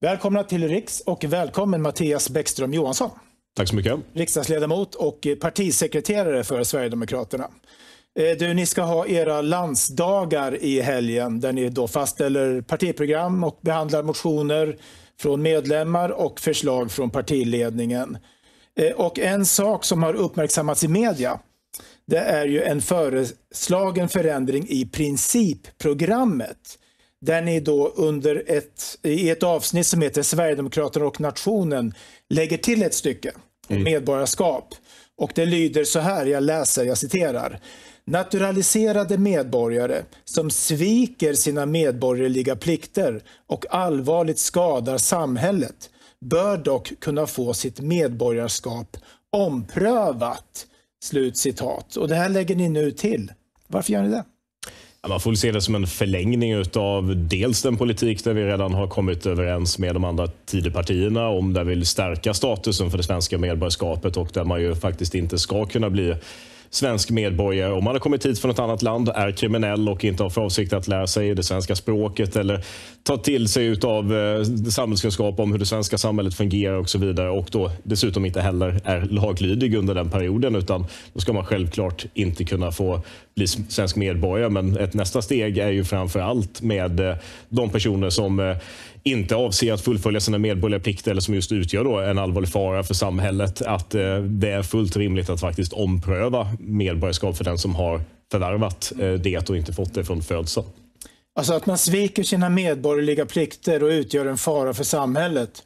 Välkomna till Riks och välkommen Mattias Bäckström Johansson. Tack så mycket. Riksdagsledamot och partisekreterare för Sverigedemokraterna. Eh, du, ni ska ha era landsdagar i helgen där ni då fastställer partiprogram och behandlar motioner från medlemmar och förslag från partiledningen. Eh, och en sak som har uppmärksammats i media det är ju en föreslagen förändring i principprogrammet där ni då under ett, i ett avsnitt som heter Sverigedemokraterna och nationen lägger till ett stycke mm. medborgarskap. Och det lyder så här, jag läser, jag citerar. Naturaliserade medborgare som sviker sina medborgerliga plikter och allvarligt skadar samhället bör dock kunna få sitt medborgarskap omprövat. Slut citat. Och det här lägger ni nu till. Varför gör ni det? Man får se det som en förlängning av dels den politik där vi redan har kommit överens med de andra Tidöpartierna om där vi vill stärka statusen för det svenska medborgarskapet och där man ju faktiskt inte ska kunna bli svensk medborgare. Om man har kommit hit från ett annat land, är kriminell och inte har för avsikt att lära sig det svenska språket eller ta till sig av eh, samhällskunskap om hur det svenska samhället fungerar och så vidare och då dessutom inte heller är laglydig under den perioden utan då ska man självklart inte kunna få bli svensk medborgare. Men ett nästa steg är ju framför allt med eh, de personer som eh, inte avser att fullfölja sina medborgerliga plikter eller som just utgör då en allvarlig fara för samhället, att eh, det är fullt rimligt att faktiskt ompröva medborgarskap för den som har förvärvat eh, det och inte fått det från födseln. Alltså att man sviker sina medborgerliga plikter och utgör en fara för samhället.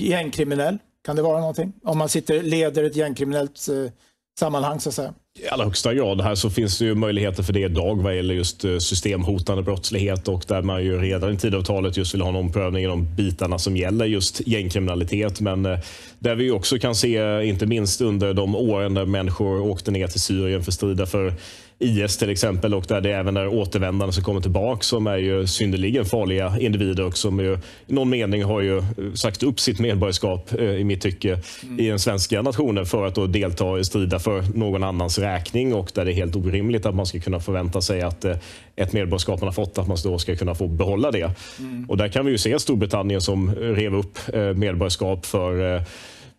Gängkriminell, kan det vara någonting? Om man sitter, leder ett gängkriminellt eh, sammanhang så att säga i allra högsta grad. Här så finns det ju möjligheter för det idag vad gäller just eh, systemhotande brottslighet och där man ju redan i tidavtalet just vill ha en omprövning i de bitarna som gäller just gängkriminalitet. Men eh, där vi också kan se, eh, inte minst under de åren där människor åkte ner till Syrien för strida för IS till exempel och där det även är återvändande som kommer tillbaka som är ju synnerligen farliga individer och som ju, i någon mening har ju eh, sagt upp sitt medborgarskap eh, i mitt tycke mm. i den svenska nationen för att då delta i strida för någon annans räkning och där det är helt orimligt att man ska kunna förvänta sig att eh, ett medborgarskap man har fått, att man då ska kunna få behålla det. Mm. Och där kan vi ju se Storbritannien som rev upp medborgarskap för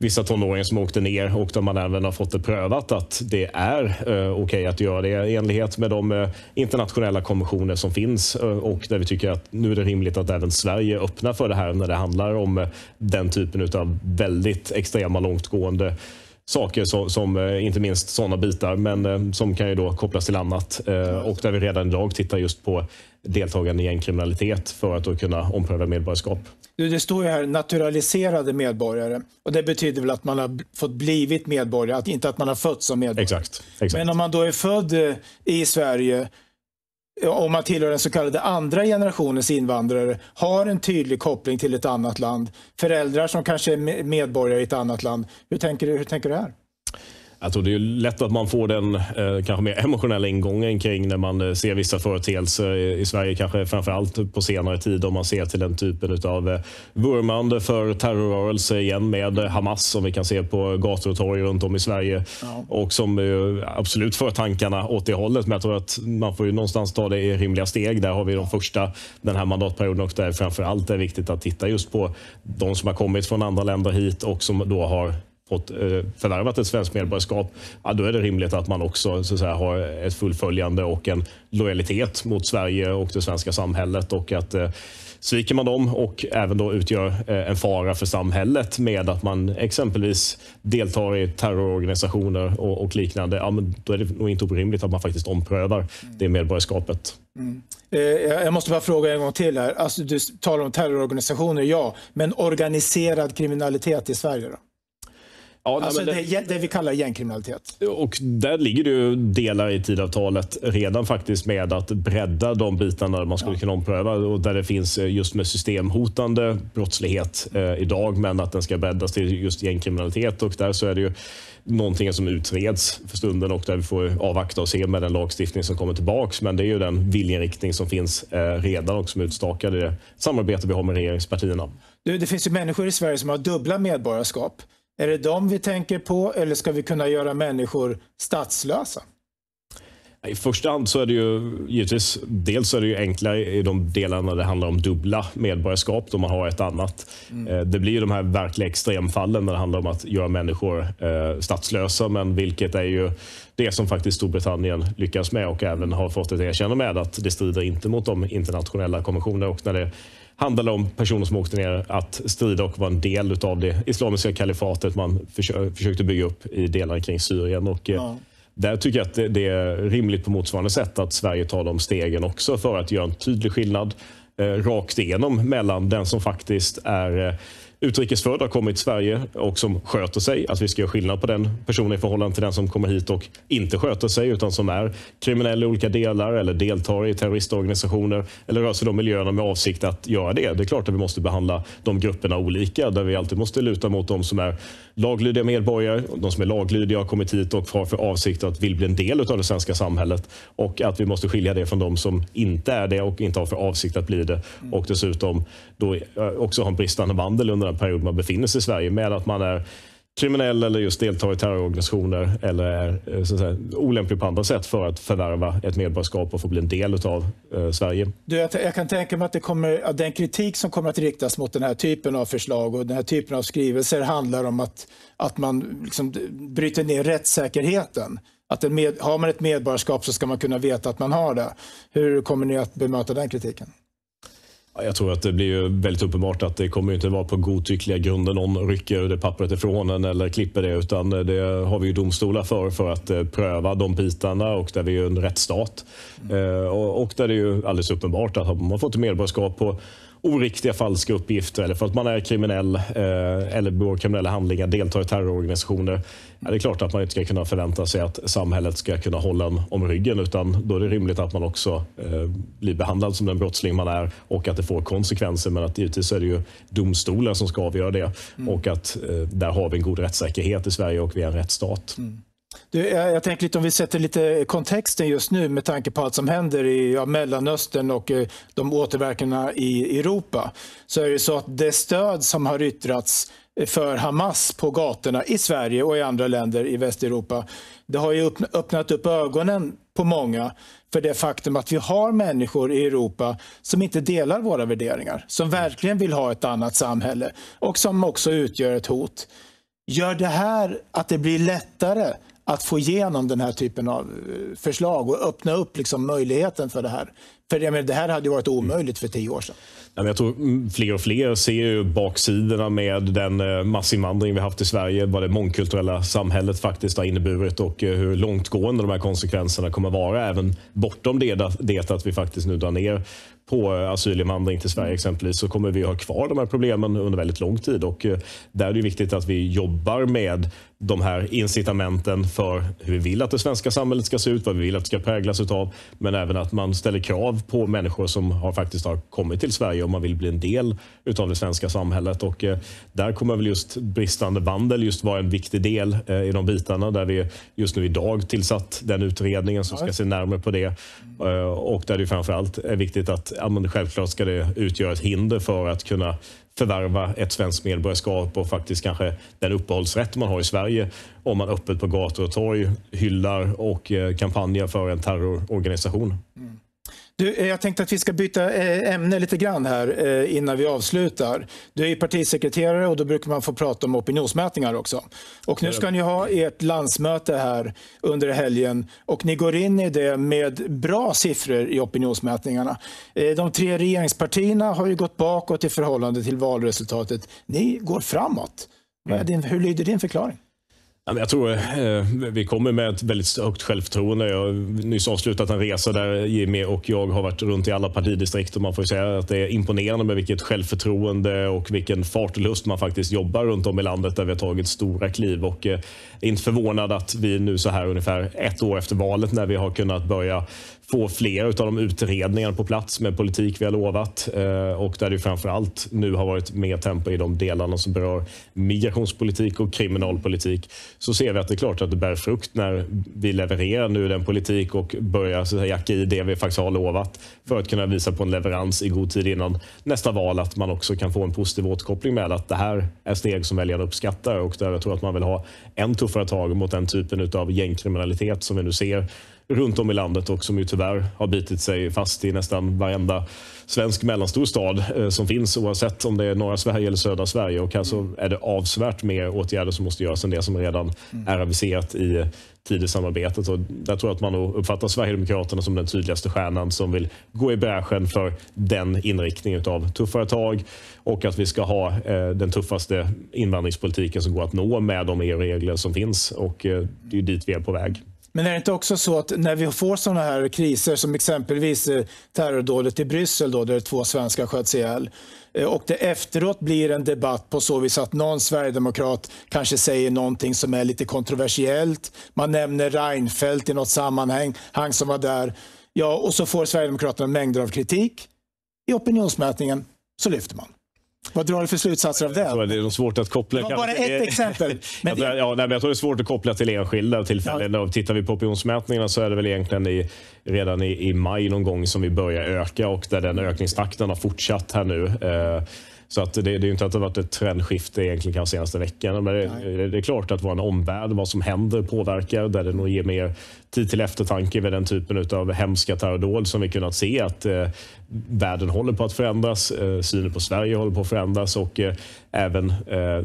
vissa tonåringar som åkte ner och där man även har fått det prövat att det är eh, okej okay att göra det i enlighet med de eh, internationella konventioner som finns eh, och där vi tycker att nu är det rimligt att även Sverige öppnar för det här när det handlar om eh, den typen av väldigt extrema långtgående saker som, som, eh, inte minst sådana bitar, men eh, som kan ju då kopplas till annat. Eh, och där vi redan idag tittar just på deltagande i gängkriminalitet för att då kunna ompröva medborgarskap. Det står ju här naturaliserade medborgare och det betyder väl att man har fått blivit medborgare, inte att man har fötts som medborgare. Exakt, exakt. Men om man då är född i Sverige om man tillhör den så kallade andra generationens invandrare, har en tydlig koppling till ett annat land. Föräldrar som kanske är medborgare i ett annat land. Hur tänker du, hur tänker du här? Jag alltså, tror det är lätt att man får den eh, kanske mer emotionella ingången kring när man eh, ser vissa företeelser i, i Sverige, kanske framför allt på senare tid om man ser till den typen av eh, vurmande för terrorrörelser igen med Hamas som vi kan se på gator och torg runt om i Sverige ja. och som eh, absolut för tankarna åt det hållet. Men jag tror att man får ju någonstans ta det i rimliga steg. Där har vi de första den här mandatperioden och där framför allt är viktigt att titta just på de som har kommit från andra länder hit och som då har fått, eh, förvärvat ett svenskt medborgarskap, ja, då är det rimligt att man också så att säga, har ett fullföljande och en lojalitet mot Sverige och det svenska samhället. och att eh, Sviker man dem och även då utgör eh, en fara för samhället med att man exempelvis deltar i terrororganisationer och, och liknande, ja, men då är det nog inte orimligt att man faktiskt omprövar det medborgarskapet. Mm. Eh, jag måste bara fråga en gång till. här. Alltså, du talar om terrororganisationer, ja. Men organiserad kriminalitet i Sverige? då? Ja, alltså det, det, det, vi kallar gängkriminalitet. Och där ligger det ju delar i tidavtalet redan faktiskt med att bredda de bitarna man skulle ja. kunna ompröva och där det finns eh, just med systemhotande brottslighet eh, idag, men att den ska breddas till just gängkriminalitet och där så är det ju någonting som utreds för stunden och där vi får avvakta och se med den lagstiftning som kommer tillbaks. Men det är ju den viljeinriktning som finns eh, redan och som är det samarbete vi har med regeringspartierna. Du, det finns ju människor i Sverige som har dubbla medborgarskap. Är det dem vi tänker på eller ska vi kunna göra människor statslösa? I första hand så är det ju givetvis, dels är det ju enklare i de delarna det handlar om dubbla medborgarskap då man har ett annat. Mm. Eh, det blir ju de här verkliga extremfallen när det handlar om att göra människor eh, statslösa, men vilket är ju det som faktiskt Storbritannien lyckas med och även har fått ett erkännande med att det strider inte mot de internationella konventionerna och när det handlade om personer som åkte ner att strida och vara en del av det islamiska kalifatet man försökte bygga upp i delar kring Syrien. Och, eh, ja. Där tycker jag att det är rimligt på motsvarande sätt att Sverige tar de stegen också för att göra en tydlig skillnad eh, rakt igenom mellan den som faktiskt är eh, utrikesfödd har kommit till Sverige och som sköter sig, att vi ska göra skillnad på den personen i förhållande till den som kommer hit och inte sköter sig utan som är kriminell i olika delar eller deltar i terroristorganisationer eller rör sig i de miljöerna med avsikt att göra det. Det är klart att vi måste behandla de grupperna olika där vi alltid måste luta mot de som är laglydiga medborgare, de som är laglydiga har kommit hit och har för avsikt att vill bli en del av det svenska samhället och att vi måste skilja det från de som inte är det och inte har för avsikt att bli det och dessutom då också har en bristande vandel under den period man befinner sig i Sverige med att man är kriminell eller just deltar i terrororganisationer eller är eh, så säga, olämplig på andra sätt för att förvärva ett medborgarskap och få bli en del av eh, Sverige. Du, jag, jag, kan tänka mig att, det kommer, att den kritik som kommer att riktas mot den här typen av förslag och den här typen av skrivelser handlar om att, att man liksom bryter ner rättssäkerheten. Att med, har man ett medborgarskap så ska man kunna veta att man har det. Hur kommer ni att bemöta den kritiken? Jag tror att det blir väldigt uppenbart att det kommer inte vara på godtyckliga grunder någon rycker det pappret ifrån en eller klipper det utan det har vi ju domstolar för för att eh, pröva de bitarna och där vi är en rättsstat. Mm. Eh, och där det är ju alldeles uppenbart att har man fått medborgarskap på oriktiga falska uppgifter eller för att man är kriminell eh, eller begår kriminella handlingar, deltar i terrororganisationer. Ja, det är klart att man inte ska kunna förvänta sig att samhället ska kunna hålla en om ryggen utan då är det rimligt att man också eh, blir behandlad som den brottsling man är och att det får konsekvenser. Men att givetvis är det ju domstolar som ska avgöra det mm. och att eh, där har vi en god rättssäkerhet i Sverige och vi är en rättsstat. Mm. Du, jag, jag, tänker lite om vi sätter lite kontexten just nu med tanke på allt som händer i ja, Mellanöstern och eh, de återverkningarna i Europa. Så är det så att det stöd som har yttrats eh, för Hamas på gatorna i Sverige och i andra länder i Västeuropa. Det har ju öppnat upp ögonen på många för det faktum att vi har människor i Europa som inte delar våra värderingar, som verkligen vill ha ett annat samhälle och som också utgör ett hot. Gör det här att det blir lättare att få igenom den här typen av eh, förslag och öppna upp liksom möjligheten för det här. För jag menar, det här hade ju varit mm. omöjligt för tio år sedan. Jag tror mm, fler och fler ser ju baksidorna med den eh, massinvandring vi haft i Sverige, vad det mångkulturella samhället faktiskt har inneburit och eh, hur långtgående de här konsekvenserna kommer vara även bortom det att vi faktiskt nu drar ner på eh, asylinvandring till Sverige mm. exempelvis så kommer vi ha kvar de här problemen under väldigt lång tid. Och eh, där är det viktigt att vi jobbar med de här incitamenten för hur vi vill att det svenska samhället ska se ut, vad vi vill att det ska präglas av, Men även att man ställer krav på människor som har faktiskt har kommit till Sverige om man vill bli en del av det svenska samhället. Och eh, där kommer väl just bristande vandel just vara en viktig del i de bitarna där vi just nu idag tillsatt den utredningen som ska se närmare på det. Och där det framför allt är viktigt att ja, men självklart ska det utgöra ett hinder för att kunna förvärva ett svenskt medborgarskap och faktiskt kanske den uppehållsrätt man har i Sverige om man öppet på gator och torg hyllar och eh, kampanjar för en terrororganisation. Mm. Du, eh, jag tänkte att vi ska byta eh, ämne lite grann här eh, innan vi avslutar. Du är partisekreterare och då brukar man få prata om opinionsmätningar också. Och nu ska ni ha ert landsmöte här under helgen och ni går in i det med bra siffror i opinionsmätningarna. De tre regeringspartierna har ju gått bakåt i förhållande till valresultatet. Ni går framåt. Mm. Hur lyder din förklaring? Jag tror eh, vi kommer med ett väldigt högt självförtroende. Jag har nyss avslutat en resa där Jimmy och jag har varit runt i alla partidistrikt och man får säga att det är imponerande med vilket självförtroende och vilken fart och lust man faktiskt jobbar runt om i landet där vi har tagit stora kliv. Och eh, är inte förvånad att vi nu så här ungefär ett år efter valet när vi har kunnat börja få fler av de utredningar på plats med politik vi har lovat eh, och där det framför allt nu har varit mer tempo i de delarna som berör migrationspolitik och kriminalpolitik så ser vi att det är klart att det bär frukt när vi levererar nu den politik och börjar så jacka i det vi faktiskt har lovat för att kunna visa på en leverans i god tid innan nästa val, att man också kan få en positiv återkoppling med att det här är steg som väljarna uppskattar och där jag tror att man vill ha än tuffare tag mot den typen av gängkriminalitet som vi nu ser runt om i landet och som ju tyvärr har bitit sig fast i nästan varenda svensk mellanstor stad eh, som finns oavsett om det är norra Sverige eller södra Sverige. Och här alltså mm. är det avsevärt mer åtgärder som måste göras än det som redan mm. är aviserat i Tidösamarbetet. Där tror jag att man uppfattar Sverigedemokraterna som den tydligaste stjärnan som vill gå i bräschen för den inriktningen av tuffare tag och att vi ska ha eh, den tuffaste invandringspolitiken som går att nå med de EU-regler som finns. Och eh, det är dit vi är på väg. Men är det inte också så att när vi får sådana här kriser som exempelvis eh, terrordådet i Bryssel då, där två svenskar sköts ihjäl eh, och det efteråt blir en debatt på så vis att någon sverigedemokrat kanske säger någonting som är lite kontroversiellt. Man nämner Reinfeldt i något sammanhang han som var där. Ja, och så får Sverigedemokraterna mängder av kritik. I opinionsmätningen så lyfter man. Vad drar du för slutsatser av det? Det är svårt att koppla. Det var bara ett exempel. Men det... ja, nej, jag tror det är svårt att koppla till enskilda tillfällen. Ja. Tittar vi på opinionsmätningarna så är det väl egentligen i, redan i, i maj någon gång som vi börjar öka och där den ökningstakten har fortsatt här nu. Eh, så att det, det är ju inte att det har varit ett trendskifte egentligen kanske senaste veckan. Men det, det, är klart att vår omvärld, vad som händer påverkar. Där det nog ger mer tid till eftertanke vid den typen av hemska terrordåd som vi kunnat se att eh, världen håller på att förändras. Eh, synen på Sverige håller på att förändras och eh, även eh,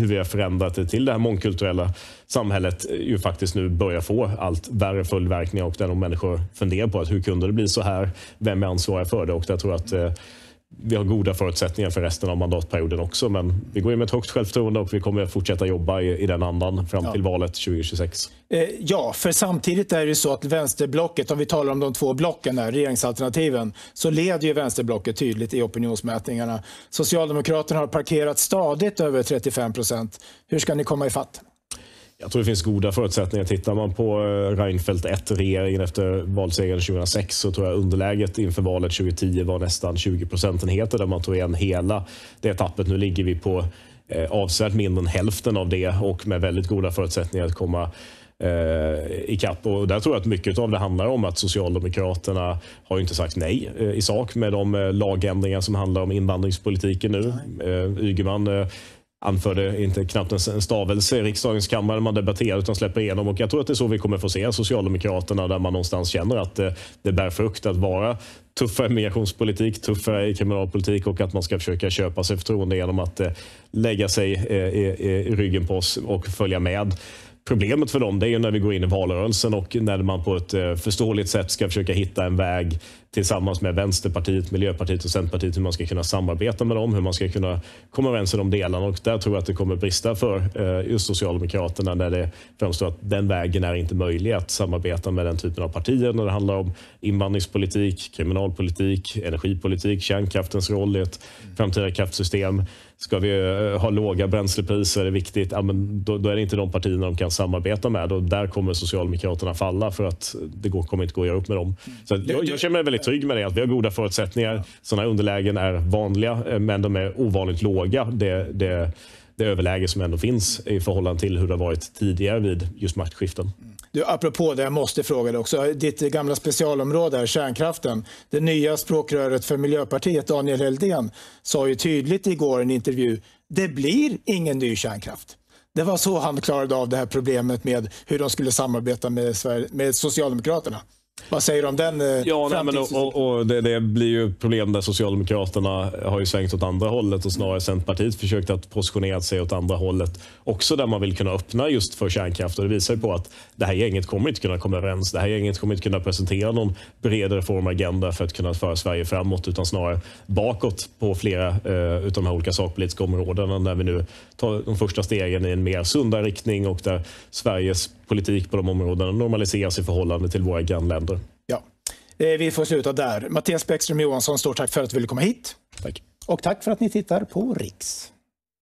hur vi har förändrat det till det här mångkulturella samhället eh, ju faktiskt nu börjar få allt värre följdverkningar och där människor funderar på att hur kunde det bli så här? Vem är ansvarig för det? Och jag tror att eh, vi har goda förutsättningar för resten av mandatperioden också. Men vi går in med ett högt självförtroende och vi kommer att fortsätta jobba i, i den andan fram till ja. valet 2026. Eh, ja, för samtidigt är det så att vänsterblocket, om vi talar om de två blocken, här, regeringsalternativen, så leder ju vänsterblocket tydligt i opinionsmätningarna. Socialdemokraterna har parkerat stadigt över 35 procent. Hur ska ni komma ifatt? Jag tror det finns goda förutsättningar. Tittar man på eh, Reinfeldt 1-regeringen efter valsegern 2006 så tror jag underläget inför valet 2010 var nästan 20 procentenheter där man tog igen hela det tappet. Nu ligger vi på eh, avsevärt mindre än hälften av det och med väldigt goda förutsättningar att komma eh, ikapp. Och där tror jag att mycket av det handlar om att Socialdemokraterna har inte sagt nej eh, i sak med de lagändringar som handlar om invandringspolitiken nu. Ygeman anförde inte knappt en stavelse i riksdagens kammare när man debatterade utan släpper igenom. Och jag tror att det är så vi kommer få se Socialdemokraterna där man någonstans känner att det, eh, det bär frukt att vara tuffare migrationspolitik, tuffare kriminalpolitik och att man ska försöka köpa sig förtroende genom att eh, lägga sig eh, i, i ryggen på oss och följa med. Problemet för dem det är ju när vi går in i valrörelsen och när man på ett förståeligt sätt ska försöka hitta en väg tillsammans med Vänsterpartiet, Miljöpartiet och Centerpartiet hur man ska kunna samarbeta med dem, hur man ska kunna komma överens i de delarna. Och där tror jag att det kommer brista för eh, just Socialdemokraterna när det framstår att den vägen är inte möjlig att samarbeta med den typen av partier när det handlar om invandringspolitik, kriminalpolitik, energipolitik, kärnkraftens roll i ett framtida kraftsystem. Ska vi eh, ha låga bränslepriser, är det viktigt? Ja, men då, då, är det inte de partierna de kan samarbeta med och där kommer Socialdemokraterna falla för att det går, kommer inte gå att göra upp med dem. Så jag, jag känner mig väldigt trygg med det, att vi har goda förutsättningar. Sådana underlägen är vanliga, eh, men de är ovanligt låga. Det, det, det överläge som ändå finns i förhållande till hur det har varit tidigare vid just maktskiften. Du, apropå det, jag måste fråga dig också. Ditt gamla specialområde, är kärnkraften. Det nya språkröret för Miljöpartiet, Daniel Heldén, sa ju tydligt igår i en intervju, det blir ingen ny kärnkraft. Det var så han klarade av det här problemet med hur de skulle samarbeta med, Sverige, med Socialdemokraterna. Vad säger du om den eh, ja, nej, men och, och det, det, blir ju problem där Socialdemokraterna har ju svängt åt andra hållet och snarare Centerpartiet försökt att positionera sig åt andra hållet. Också där man vill kunna öppna just för kärnkraft. Och det visar ju på att det här gänget kommer inte kunna komma överens. Det här gänget kommer inte kunna presentera någon bred reformagenda för att kunna föra Sverige framåt utan snarare bakåt på flera eh, av de här olika sakpolitiska områdena när vi nu tar de första stegen i en mer sundare riktning och där Sveriges politik på de områdena normaliseras i förhållande till våra grannländer. Ja. Eh, vi får sluta där. Mattias Bäckström Johansson, stort tack för att du ville komma hit. Tack. Och tack för att ni tittar på Riks.